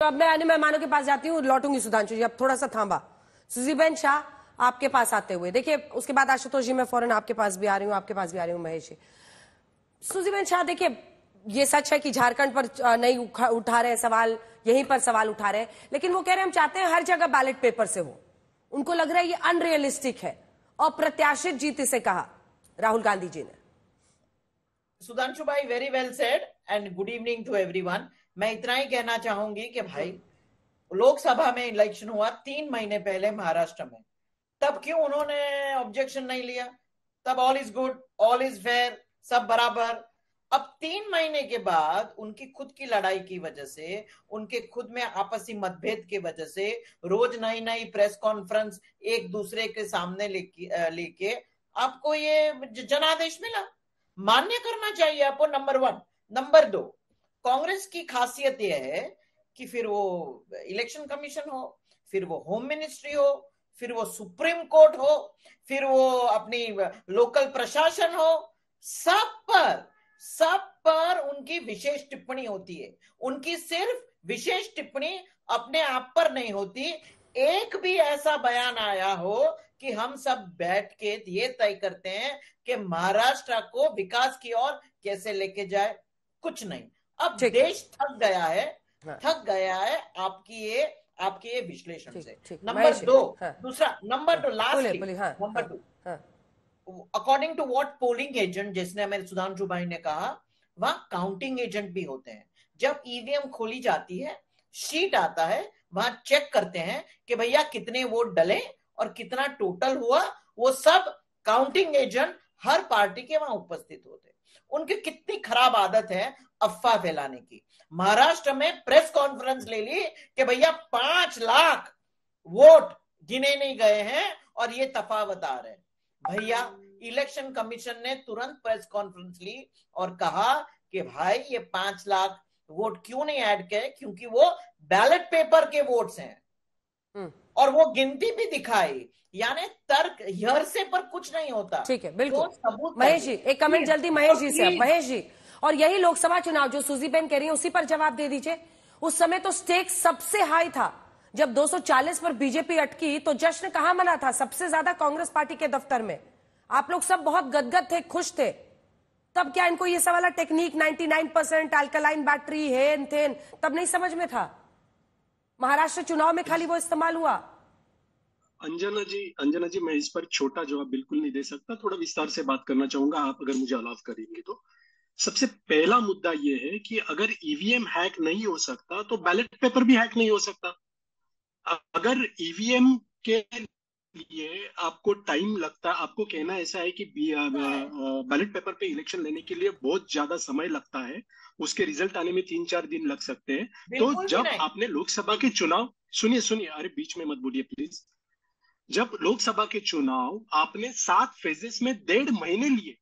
तो अब मैं अन्य मेहमानों के पास जाती हूँ लौटूंगी सुधांशु जी अब थोड़ा सा थामा सुजीबेन शाह आपके पास आते हुए देखिए उसके बाद आशुतोष जी मैं फॉरन आपके पास भी आ रही हूँ आपके पास भी आ रही हूँ महेश जी सुजीबेन शाह देखिए ये सच है कि झारखंड पर नहीं उठा रहे सवाल यहीं पर सवाल उठा रहे लेकिन वो कह रहे हैं हम चाहते हैं हर जगह बैलेट पेपर से हो उनको लग रहा है ये अनरियलिस्टिक है और प्रत्याशित जीत इसे कहा राहुल गांधी जी ने सुधांशु भाई very well said and good evening to everyone मैं इतना ही कहना चाहूंगी कि भाई लोकसभा में इलेक्शन हुआ तीन महीने पहले महाराष्ट्र में तब क्यों उन्होंने ऑब्जेक्शन नहीं लिया तब all is good all is fair सब बराबर अब तीन महीने के बाद उनकी खुद की लड़ाई की वजह से उनके खुद में आपसी मतभेद की वजह से रोज नई नई प्रेस कॉन्फ्रेंस एक दूसरे के सामने लेके लेके आपको ये जनादेश मिला मान्य करना चाहिए आपको नंबर वन नंबर दो कांग्रेस की खासियत यह है कि फिर वो इलेक्शन कमीशन हो फिर वो होम मिनिस्ट्री हो फिर वो सुप्रीम कोर्ट हो फिर वो अपनी लोकल प्रशासन हो सब पर सब पर उनकी विशेष टिप्पणी होती है उनकी सिर्फ विशेष टिप्पणी अपने आप पर नहीं होती एक भी ऐसा बयान आया हो कि हम सब बैठ के ये तय करते हैं कि महाराष्ट्र को विकास की ओर कैसे लेके जाए कुछ नहीं अब देश थक गया है हाँ। थक गया है आपकी ये आपके ये विश्लेषण से हाँ। नंबर दो दूसरा हाँ। Number two last number two according to what polling agent जिसने हमें सुधांशु भाई ने कहा वहां काउंटिंग एजेंट भी होते हैं जब ईवीएम e खोली जाती है शीट आता है वहां चेक करते हैं कि भैया कितने वोट डले और कितना टोटल हुआ वो सब काउंटिंग एजेंट हर पार्टी के वहां उपस्थित होते हैं उनकी कितनी खराब आदत है अफवाह फैलाने की महाराष्ट्र में प्रेस कॉन्फ्रेंस ले ली कि भैया पांच लाख वोट गिने नहीं गए हैं और ये तफावत आ रहे भैया इलेक्शन कमीशन ने तुरंत प्रेस कॉन्फ्रेंस ली और कहा कि भाई ये पांच लाख वोट क्यों नहीं ऐड किए क्योंकि वो बैलेट पेपर के वोट्स हैं Hmm. और वो गिनती भी दिखाई यानी तर्क हर से पर कुछ नहीं होता ठीक है बिल्कुल तो महेश जी एक कमेंट जल्दी तो महेश जी से महेश जी और यही लोकसभा चुनाव जो सुजी बेन कह रही है उसी पर जवाब दे दीजिए उस समय तो स्टेक सबसे हाई था जब 240 पर बीजेपी अटकी तो जश्न कहा मना था सबसे ज्यादा कांग्रेस पार्टी के दफ्तर में आप लोग सब बहुत गदगद थे खुश थे तब क्या इनको ये सवाल टेक्निक 99 परसेंट अल्कलाइन बैटरी हेन थेन तब नहीं समझ में था महाराष्ट्र चुनाव में खाली वो इस्तेमाल हुआ अंजना जी अंजना जी मैं इस पर छोटा जवाब बिल्कुल नहीं दे सकता थोड़ा विस्तार से बात करना चाहूंगा आप अगर मुझे अलाव करेंगे तो सबसे पहला मुद्दा यह है कि अगर ईवीएम e हैक नहीं हो सकता तो बैलेट पेपर भी हैक नहीं हो सकता अगर ईवीएम e के लिए आपको टाइम लगता है आपको कहना ऐसा है कि बैलेट पेपर हाँ। पे इलेक्शन लेने के लिए बहुत ज्यादा समय लगता है उसके रिजल्ट आने में तीन चार दिन लग सकते हैं तो जब आपने लोकसभा के चुनाव सुनिए सुनिए अरे बीच में मत बोलिए प्लीज जब लोकसभा के चुनाव आपने सात फेजेस में डेढ़ महीने लिए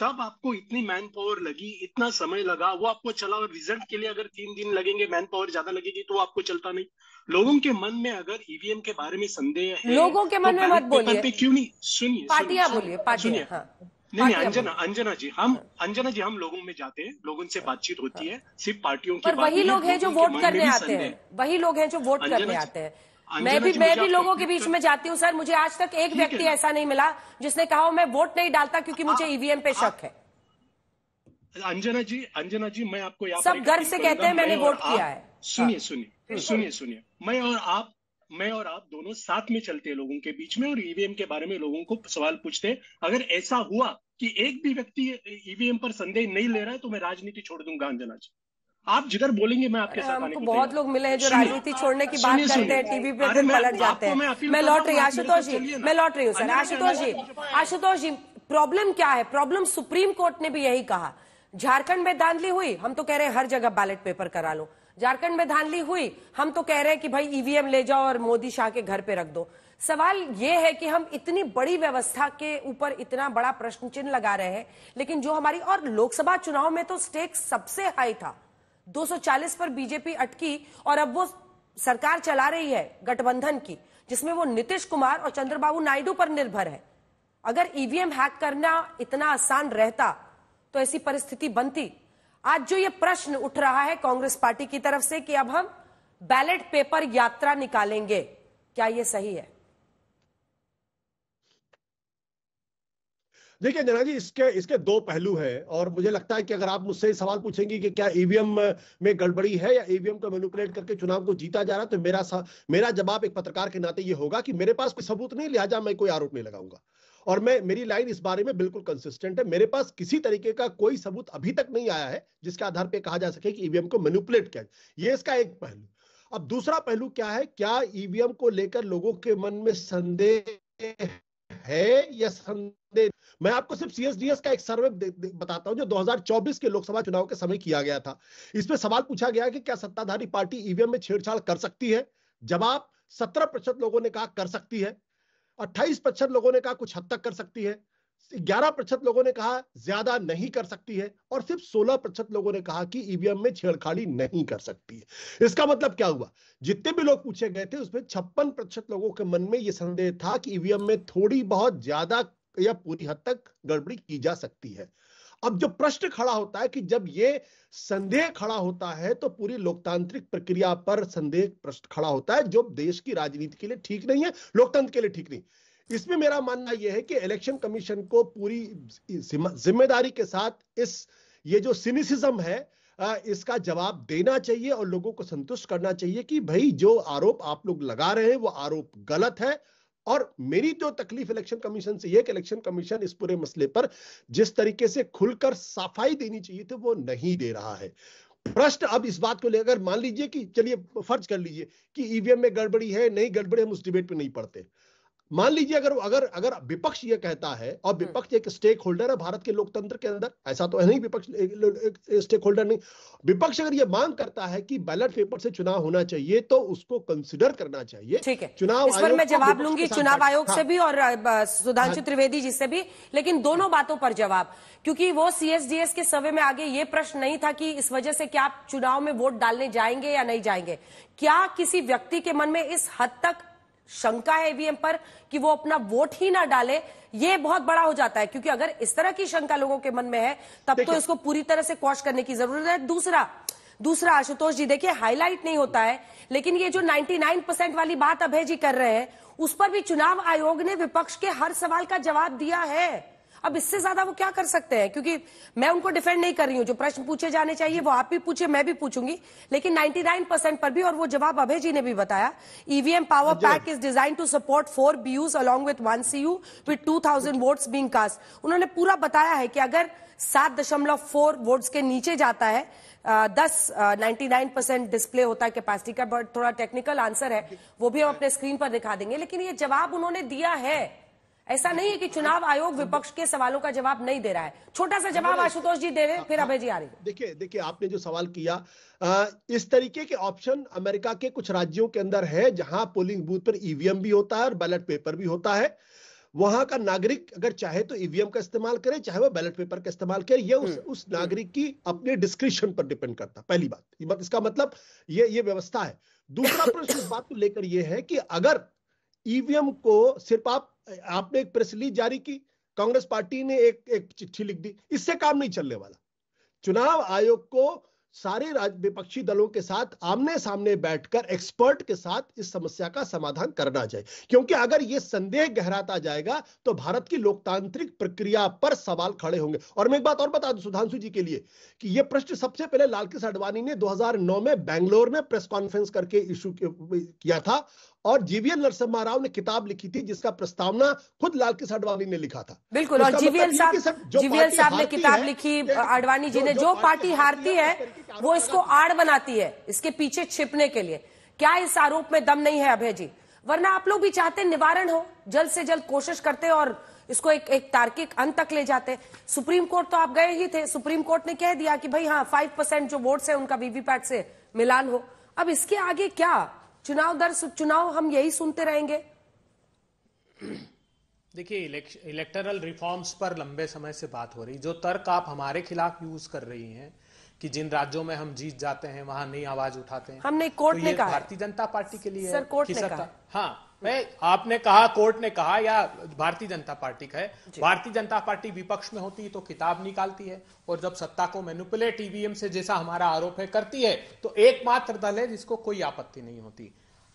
तब आपको इतनी मैन पावर लगी इतना समय लगा वो आपको चला और रिजल्ट के लिए अगर तीन दिन लगेंगे मैन पावर ज्यादा लगेगी तो आपको चलता नहीं लोगों के मन में अगर ईवीएम e के बारे में संदेह है लोगों के तो मन तो में मत बोलिए पे क्यों नहीं सुनिए पाटिया बोलिए सुनिए हाँ। नहीं नहीं अंजना अंजना जी हम अंजना जी हम लोगों में जाते हैं लोगों से बातचीत होती हाँ। है सिर्फ पार्टियों की वही लोग हैं जो वोट करने आते हैं वही लोग हैं जो वोट करने आते हैं मैं भी मैं भी लोगों के बीच में जाती हूँ सर मुझे आज तक एक व्यक्ति ऐसा नहीं मिला जिसने कहा मैं वोट नहीं डालता क्योंकि मुझे ईवीएम e पे शक है अंजना जी अंजना जी मैं आपको सब गर्व से कहते हैं मैंने वोट किया है हाँ। सुनिए सुनिए सुनिए सुनिए मैं और आप मैं और आप दोनों साथ में चलते हैं लोगों के बीच में और ईवीएम e के बारे में लोगों को सवाल पूछते हैं अगर ऐसा हुआ कि एक भी व्यक्ति ईवीएम e पर संदेह नहीं ले रहा है तो मैं राजनीति छोड़ दूंगा अंजना जी आप जिगर बोलेंगे मैं आपके साथ हमको बहुत लोग मिले हैं जो राजनीति छोड़ने की बात करते हैं टीवी पे फिर पलट जाते हैं मैं लौट रही आशुतोष जी मैं लौट रही हूँ सर आशुतोष जी आशुतोष जी प्रॉब्लम क्या है प्रॉब्लम सुप्रीम कोर्ट ने भी यही कहा झारखंड में धांधली हुई हम तो कह रहे हैं हर जगह बैलेट पेपर करा लो झारखंड में धांधली हुई हम तो कह रहे हैं कि भाई ईवीएम e ले जाओ और मोदी शाह के घर पे रख दो सवाल ये है कि हम इतनी बड़ी व्यवस्था के ऊपर इतना बड़ा प्रश्न चिन्ह लगा रहे हैं लेकिन जो हमारी और लोकसभा चुनाव में तो स्टेक सबसे हाई था 240 पर बीजेपी अटकी और अब वो सरकार चला रही है गठबंधन की जिसमें वो नीतीश कुमार और चंद्रबाबू नायडू पर निर्भर है अगर ईवीएम हैक करना इतना आसान रहता तो ऐसी परिस्थिति बनती आज जो ये प्रश्न उठ रहा है कांग्रेस पार्टी की तरफ से कि अब हम बैलेट पेपर यात्रा निकालेंगे क्या ये सही है देखिए जना जी इसके इसके दो पहलू हैं और मुझे लगता है कि अगर आप मुझसे सवाल पूछेंगे कि क्या ईवीएम e में गड़बड़ी है या ईवीएम e को मैनुपुलेट करके चुनाव को जीता जा रहा है तो मेरा मेरा जवाब एक पत्रकार के नाते ये होगा कि मेरे पास कोई सबूत नहीं लिहाजा मैं कोई आरोप नहीं लगाऊंगा और मैं मेरी लाइन इस बारे में बिल्कुल कंसिस्टेंट है मेरे पास किसी तरीके का कोई सबूत अभी तक नहीं आया है जिसके आधार पर कहा जा सके कि ईवीएम e को मैनिपुलेट किया ये इसका एक पहलू अब दूसरा पहलू क्या है क्या ईवीएम को लेकर लोगों के मन में संदेह है या संदेह मैं आपको सिर्फ सीएसडीएस का एक सर्वे बताता हूं जो 2024 के लोकसभा चुनाव के समय किया गया था इसमें सवाल पूछा गया कि क्या सत्ताधारी पार्टी ईवीएम e में छेड़छाड़ कर सकती है जवाब सत्रह प्रतिशत लोगों ने कहा कर सकती है अट्ठाईस प्रतिशत लोगों ने कहा कुछ हद तक कर सकती है ग्यारह प्रतिशत लोगों ने कहा ज्यादा नहीं कर सकती है और सिर्फ सोलह प्रतिशत लोगों ने कहा कि ईवीएम e में छेड़खानी नहीं कर सकती है इसका मतलब क्या हुआ जितने भी लोग पूछे गए थे उसमें छप्पन प्रतिशत लोगों के मन में यह संदेह था कि ईवीएम e में थोड़ी बहुत ज्यादा या पूरी हद तक गड़बड़ी की जा सकती है अब जो प्रश्न खड़ा होता है कि जब ये संदेह खड़ा होता है तो पूरी लोकतांत्रिक प्रक्रिया पर संदेह प्रश्न खड़ा होता है जो देश की राजनीति के लिए ठीक नहीं है लोकतंत्र के लिए ठीक नहीं इसमें मेरा मानना यह है कि इलेक्शन कमीशन को पूरी जिम्मेदारी के साथ इस ये जो सिनिसिज्म है इसका जवाब देना चाहिए और लोगों को संतुष्ट करना चाहिए कि भाई जो आरोप आप लोग लगा रहे हैं वो आरोप गलत है और मेरी जो तकलीफ इलेक्शन कमीशन से यह कि इलेक्शन कमीशन इस पूरे मसले पर जिस तरीके से खुलकर सफाई देनी चाहिए थी वो नहीं दे रहा है प्रश्न अब इस बात को लेकर मान लीजिए कि चलिए फर्ज कर लीजिए कि ईवीएम e में गड़बड़ी है नहीं गड़बड़ी हम उस डिबेट में नहीं पढ़ते मान लीजिए अगर अगर अगर विपक्ष ये कहता है और हम्म। विपक्ष एक स्टेक होल्डर है भारत के लोकतंत्र के अंदर ऐसा तो है नहीं विपक्ष स्टेक होल्डर नहीं विपक्ष अगर ये मांग करता है कि बैलेट पेपर से चुनाव होना चाहिए तो उसको कंसिडर करना चाहिए ठीक है चुनाव इस पर मैं जवाब लूंगी चुनाव आयोग से हाँ। भी और सुधांशु हाँ। त्रिवेदी जी से भी लेकिन दोनों बातों पर जवाब क्योंकि वो सीएसडीएस के सर्वे में आगे ये प्रश्न नहीं था कि इस वजह से क्या आप चुनाव में वोट डालने जाएंगे या नहीं जाएंगे क्या किसी व्यक्ति के मन में इस हद तक शंका है ईवीएम e पर कि वो अपना वोट ही ना डाले ये बहुत बड़ा हो जाता है क्योंकि अगर इस तरह की शंका लोगों के मन में है तब तो इसको पूरी तरह से क्वॉश करने की जरूरत है दूसरा दूसरा आशुतोष जी देखिए हाईलाइट नहीं होता है लेकिन ये जो 99 परसेंट वाली बात अभय जी कर रहे हैं उस पर भी चुनाव आयोग ने विपक्ष के हर सवाल का जवाब दिया है अब इससे ज्यादा वो क्या कर सकते हैं क्योंकि मैं उनको डिफेंड नहीं कर रही हूँ जो प्रश्न पूछे जाने चाहिए वो आप भी पूछे मैं भी पूछूंगी लेकिन 99 परसेंट पर भी और वो जवाब अभय जी ने भी बताया EVM power pack is design to support four B Us along with one C U with two thousand vote being cast उन्होंने पूरा बताया है कि अगर सात दशमलव फोर वोट्स के नीचे जाता है दस नाइन्टी नाइन परसेंट डिस्प्ले होता है कैपेसिटी का बट थोड़ा टेक्निकल आंसर है वो भी हम अपने स्क्रीन पर दिखा देंगे लेकिन ये जवाब उन्होंने दिया है ऐसा नहीं है कि चुनाव आयोग विपक्ष के सवालों का जवाब नहीं दे रहा है छोटा सा जवाब आशुतोष जी दे रहे फिर हाँ, अभय जी आ रहे देखिए देखिए आपने जो सवाल किया इस तरीके के ऑप्शन अमेरिका के कुछ राज्यों के अंदर है जहां पोलिंग बूथ पर ईवीएम भी होता है और बैलेट पेपर भी होता है वहां का नागरिक अगर चाहे तो ईवीएम का इस्तेमाल करे चाहे वह बैलेट पेपर का इस्तेमाल करे यह उस, हम्म। उस नागरिक की अपने डिस्क्रिप्शन पर डिपेंड करता पहली बात इसका मतलब ये ये व्यवस्था है दूसरा प्रश्न इस बात को लेकर यह है कि अगर ईवीएम को सिर्फ आप आपने एक प्रेस रिलीज जारी की कांग्रेस पार्टी ने एक एक चिट्ठी लिख दी इससे काम नहीं चलने वाला चुनाव आयोग को सारे विपक्षी दलों के साथ आमने सामने बैठकर एक्सपर्ट के साथ इस समस्या का समाधान करना चाहिए क्योंकि अगर यह संदेह गहराता जाएगा तो भारत की लोकतांत्रिक प्रक्रिया पर सवाल खड़े होंगे और मैं एक बात और बता दूं सुधांशु जी के लिए कि यह प्रश्न सबसे पहले लालकृष्ण आडवाणी ने 2009 में बैंगलोर में प्रेस कॉन्फ्रेंस करके इशू किया था और जीवीएल नरसिम्हा राव ने किताब लिखी थी जिसका प्रस्तावना खुद लाल लालकृष्ण आडवाणी ने लिखा था बिल्कुल और जीवीएल मतलब जीवीएल साहब ने किताब लिखी आडवाणी जी ने जो पार्टी हारती है वो इसको आड़ बनाती है इसके पीछे छिपने के लिए क्या इस आरोप में दम नहीं है अभय जी वरना आप लोग भी चाहते निवारण हो जल्द से जल्द कोशिश करते और इसको एक एक तार्किक अंत तक ले जाते सुप्रीम कोर्ट तो आप गए ही थे सुप्रीम कोर्ट ने कह दिया कि भाई हाँ फाइव परसेंट जो वोट्स है उनका वीवीपैट से मिलान हो अब इसके आगे क्या चुनाव दर चुनाव हम यही सुनते रहेंगे देखिए इलेक्टरल रिफॉर्म्स पर लंबे समय से बात हो रही जो तर्क आप हमारे खिलाफ यूज कर रही हैं कि जिन राज्यों में हम जीत जाते हैं वहां नहीं आवाज उठाते हैं हमने कोर्ट तो ने कहा भारतीय जनता पार्टी के लिए सर कोर्ट ने कहा हाँ मैं आपने कहा कोर्ट ने कहा या भारतीय जनता पार्टी का है भारतीय जनता पार्टी विपक्ष में होती है तो किताब निकालती है और जब सत्ता को मैनुपुलेट ईवीएम e से जैसा हमारा आरोप है करती है तो एकमात्र दल है जिसको कोई आपत्ति नहीं होती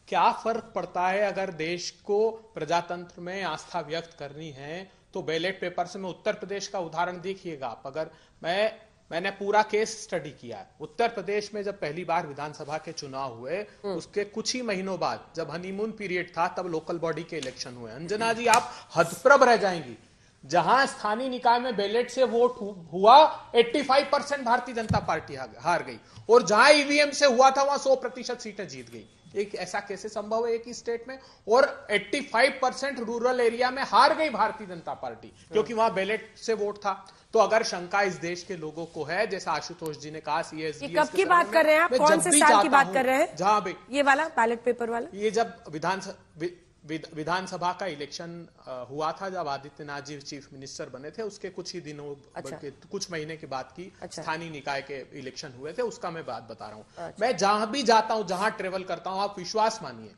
क्या फर्क पड़ता है अगर देश को प्रजातंत्र में आस्था व्यक्त करनी है तो बैलेट पेपर से मैं उत्तर प्रदेश का उदाहरण देखिएगा आप अगर मैं मैंने पूरा केस स्टडी किया उत्तर प्रदेश में जब पहली बार विधानसभा के चुनाव हुए हम्म। उसके कुछ ही महीनों बाद जब हनीमून पीरियड था तब लोकल बॉडी के इलेक्शन हुए अंजना हम्म। जी आप हदप्रभ रह जाएंगी जहां स्थानीय निकाय में बैलेट से वोट हुआ 85 परसेंट भारतीय जनता पार्टी हार गई और जहां ईवीएम e से हुआ था वहां 100 प्रतिशत सीटें जीत गई एक ऐसा कैसे संभव है एक ही स्टेट में और 85 परसेंट रूरल एरिया में हार गई भारतीय जनता पार्टी क्योंकि हम्म। वहां बैलेट से वोट था तो अगर शंका इस देश के लोगों को है जैसा आशुतोष जी ने कहा सी एस कब की बात कर रहे हैं आप कौन से साल की बात कर रहे हैं जहां भी ये वाला बैलेट पेपर वाला ये जब विधानसभा विधानसभा का इलेक्शन हुआ था जब आदित्यनाथ जी चीफ मिनिस्टर बने थे उसके कुछ ही दिनों अच्छा। कुछ महीने के बाद की अच्छा। स्थानीय निकाय के इलेक्शन हुए थे उसका मैं बात बता रहा हूँ अच्छा। मैं जहां भी जाता हूँ जहां ट्रेवल करता हूँ आप विश्वास मानिए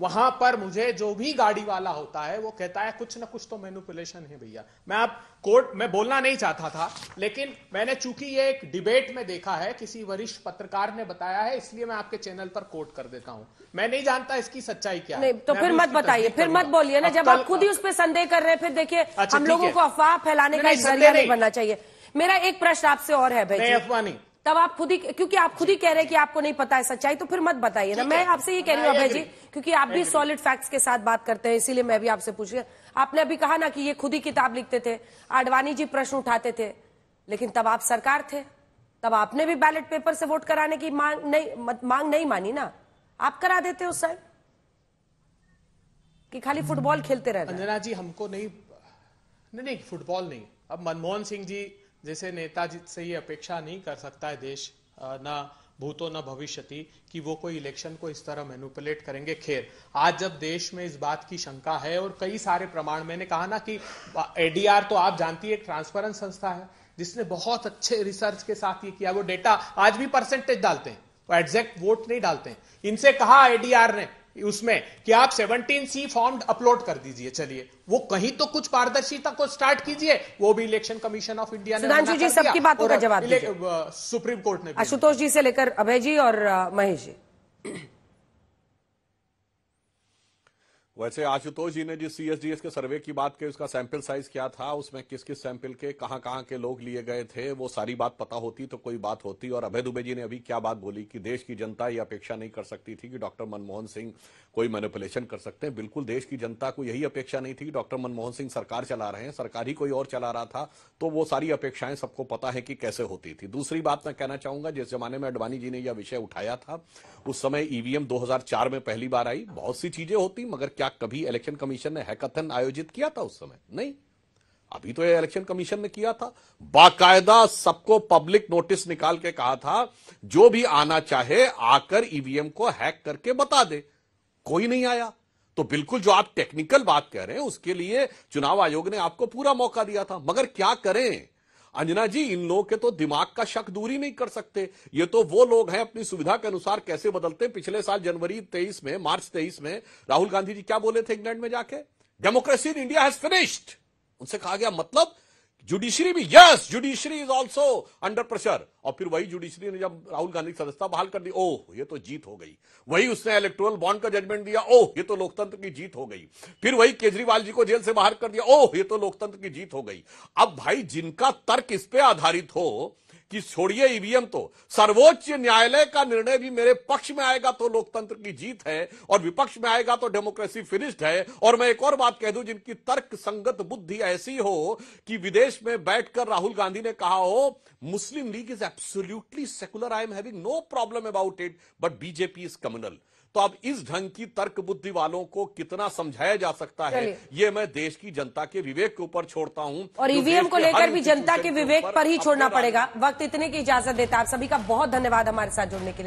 वहां पर मुझे जो भी गाड़ी वाला होता है वो कहता है कुछ ना कुछ तो मैनुपुलेशन है भैया मैं आप कोर्ट में बोलना नहीं चाहता था लेकिन मैंने चूंकि ये एक डिबेट में देखा है किसी वरिष्ठ पत्रकार ने बताया है इसलिए मैं आपके चैनल पर कोट कर देता हूं मैं नहीं जानता इसकी सच्चाई क्या नहीं, तो फिर मत बताइए फिर मत बोलिए ना जब आप खुद ही उस पर संदेह कर रहे हैं फिर देखिए अच्छा, हम लोगों को अफवाह फैलाने का जरिया नहीं बनना चाहिए मेरा एक प्रश्न आपसे और है भाई अफवाह नहीं तब आप खुद ही क्योंकि आप खुद ही कह रहे हैं कि आपको नहीं पता है सच्चाई तो फिर मत बताइए ना मैं आपसे ये कह रही हूँ अभय जी क्योंकि आप भी सॉलिड फैक्ट्स के साथ बात करते हैं इसीलिए मैं भी आपसे पूछ रही आपने अभी कहा ना कि ये खुद ही किताब लिखते थे आडवाणी जी प्रश्न उठाते थे लेकिन तब आप सरकार थे तब आपने भी बैलेट पेपर से वोट कराने की मांग नहीं मांग नहीं मानी ना आप करा देते उस टाइम कि खाली फुटबॉल खेलते रहे अंजना जी हमको नहीं नहीं नहीं फुटबॉल नहीं अब मनमोहन सिंह जी जैसे नेताजी से ये अपेक्षा नहीं कर सकता है देश ना भूतो न भविष्य कि वो कोई इलेक्शन को इस तरह मेनुपुलेट करेंगे खैर आज जब देश में इस बात की शंका है और कई सारे प्रमाण मैंने कहा ना कि एडीआर तो आप जानती है एक ट्रांसपेरेंट संस्था है जिसने बहुत अच्छे रिसर्च के साथ ये किया वो डेटा आज भी परसेंटेज डालते हैं वो एग्जैक्ट वोट नहीं डालते हैं इनसे कहा एडीआर ने उसमें कि आप 17 सी फॉर्म अपलोड कर दीजिए चलिए वो कहीं तो कुछ पारदर्शिता को स्टार्ट कीजिए वो भी इलेक्शन कमीशन ऑफ इंडिया ने जी सबकी बातों का जवाब सुप्रीम कोर्ट ने आशुतोष जी से लेकर अभय जी और महेश जी वैसे आशुतोष जी ने जिस सीएसडीएस के सर्वे की बात की उसका सैंपल साइज क्या था उसमें किस किस सैंपल के कहां कहां के लोग लिए गए थे वो सारी बात पता होती तो कोई बात होती और अभय दुबे जी ने अभी क्या बात बोली कि देश की जनता ये अपेक्षा नहीं कर सकती थी कि डॉक्टर मनमोहन सिंह कोई मैनिपुलेशन कर सकते हैं बिल्कुल देश की जनता को यही अपेक्षा नहीं थी कि डॉक्टर मनमोहन सिंह सरकार चला रहे हैं सरकार ही कोई और चला रहा था तो वो सारी अपेक्षाएं सबको पता है कि कैसे होती थी दूसरी बात मैं कहना चाहूंगा जिस जमाने में अडवाणी जी ने यह विषय उठाया था उस समय ईवीएम e दो में पहली बार आई बहुत सी चीजें होती मगर क्या क्या कभी इलेक्शन कमीशन ने हैकथन आयोजित किया था उस समय नहीं अभी तो ये इलेक्शन कमीशन ने किया था बाकायदा सबको पब्लिक नोटिस निकाल के कहा था जो भी आना चाहे आकर ईवीएम e को हैक करके बता दे कोई नहीं आया तो बिल्कुल जो आप टेक्निकल बात कह रहे हैं उसके लिए चुनाव आयोग ने आपको पूरा मौका दिया था मगर क्या करें अंजना जी इन लोगों के तो दिमाग का शक दूर ही नहीं कर सकते ये तो वो लोग हैं अपनी सुविधा के अनुसार कैसे बदलते पिछले साल जनवरी तेईस में मार्च तेईस में राहुल गांधी जी क्या बोले थे इंग्लैंड में जाके democracy in India has finished उनसे कहा गया मतलब जुडिशरी भी yes judiciary is also under pressure और फिर वही जुडिशरी ने जब राहुल गांधी की सदस्यता बहाल कर दी ओह ये तो जीत हो गई वही उसने इलेक्ट्रोल बॉन्ड का जजमेंट दिया ओह ये तो लोकतंत्र की जीत हो गई फिर वही केजरीवाल जी को जेल से बाहर कर दिया ओह ये तो लोकतंत्र की जीत हो गई अब भाई जिनका तर्क इस पे आधारित हो कि छोड़िए ईवीएम तो सर्वोच्च न्यायालय का निर्णय भी मेरे पक्ष में आएगा तो लोकतंत्र की जीत है और विपक्ष में आएगा तो डेमोक्रेसी फिनिश्ड है और मैं एक और बात कह दूं जिनकी तर्क संगत बुद्धि ऐसी हो कि विदेश में बैठकर राहुल गांधी ने कहा हो Muslim League is absolutely secular I am having no problem about it but BJP is communal तो अब इस ढंग की तर्क बुद्धि वालों को कितना समझाया जा सकता है ये मैं देश की जनता के विवेक के ऊपर छोड़ता हूँ और ईवीएम को लेकर भी जनता के विवेक पर ही छोड़ना पड़ेगा वक्त इतने की इजाजत देता है आप सभी का बहुत धन्यवाद हमारे साथ जुड़ने के